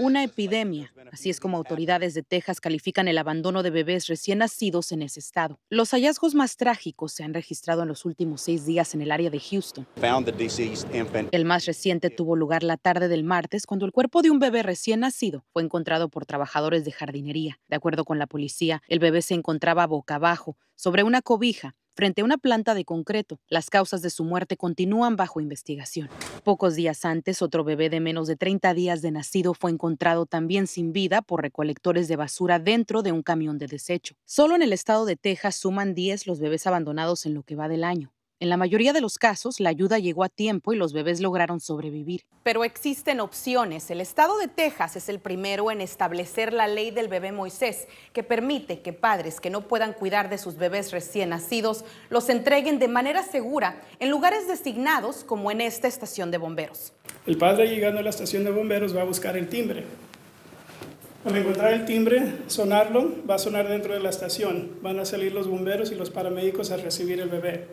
Una epidemia. Así es como autoridades de Texas califican el abandono de bebés recién nacidos en ese estado. Los hallazgos más trágicos se han registrado en los últimos seis días en el área de Houston. El más reciente tuvo lugar la tarde del martes cuando el cuerpo de un bebé recién nacido fue encontrado por trabajadores de jardinería. De acuerdo con la policía, el bebé se encontraba boca abajo sobre una cobija frente a una planta de concreto. Las causas de su muerte continúan bajo investigación. Pocos días antes, otro bebé de menos de 30 días de nacido fue encontrado también sin vida por recolectores de basura dentro de un camión de desecho. Solo en el estado de Texas suman 10 los bebés abandonados en lo que va del año. En la mayoría de los casos, la ayuda llegó a tiempo y los bebés lograron sobrevivir. Pero existen opciones. El estado de Texas es el primero en establecer la ley del bebé Moisés, que permite que padres que no puedan cuidar de sus bebés recién nacidos los entreguen de manera segura en lugares designados como en esta estación de bomberos. El padre llegando a la estación de bomberos va a buscar el timbre. Al encontrar el timbre, sonarlo, va a sonar dentro de la estación. Van a salir los bomberos y los paramédicos a recibir el bebé.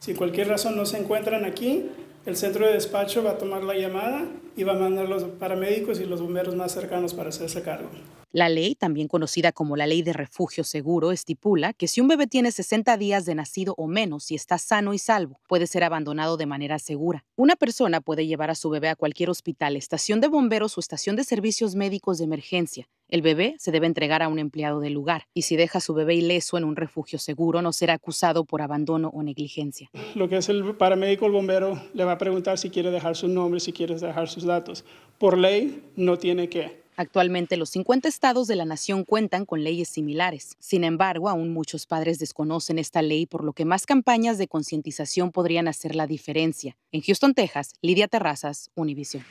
Si cualquier razón no se encuentran aquí, el centro de despacho va a tomar la llamada y va a mandar los paramédicos y los bomberos más cercanos para hacerse cargo. La ley, también conocida como la Ley de Refugio Seguro, estipula que si un bebé tiene 60 días de nacido o menos y está sano y salvo, puede ser abandonado de manera segura. Una persona puede llevar a su bebé a cualquier hospital, estación de bomberos o estación de servicios médicos de emergencia, el bebé se debe entregar a un empleado del lugar y si deja a su bebé ileso en un refugio seguro no será acusado por abandono o negligencia. Lo que es el paramédico, el bombero, le va a preguntar si quiere dejar su nombre, si quiere dejar sus datos. Por ley no tiene que. Actualmente los 50 estados de la nación cuentan con leyes similares. Sin embargo, aún muchos padres desconocen esta ley, por lo que más campañas de concientización podrían hacer la diferencia. En Houston, Texas, Lidia Terrazas, Univision.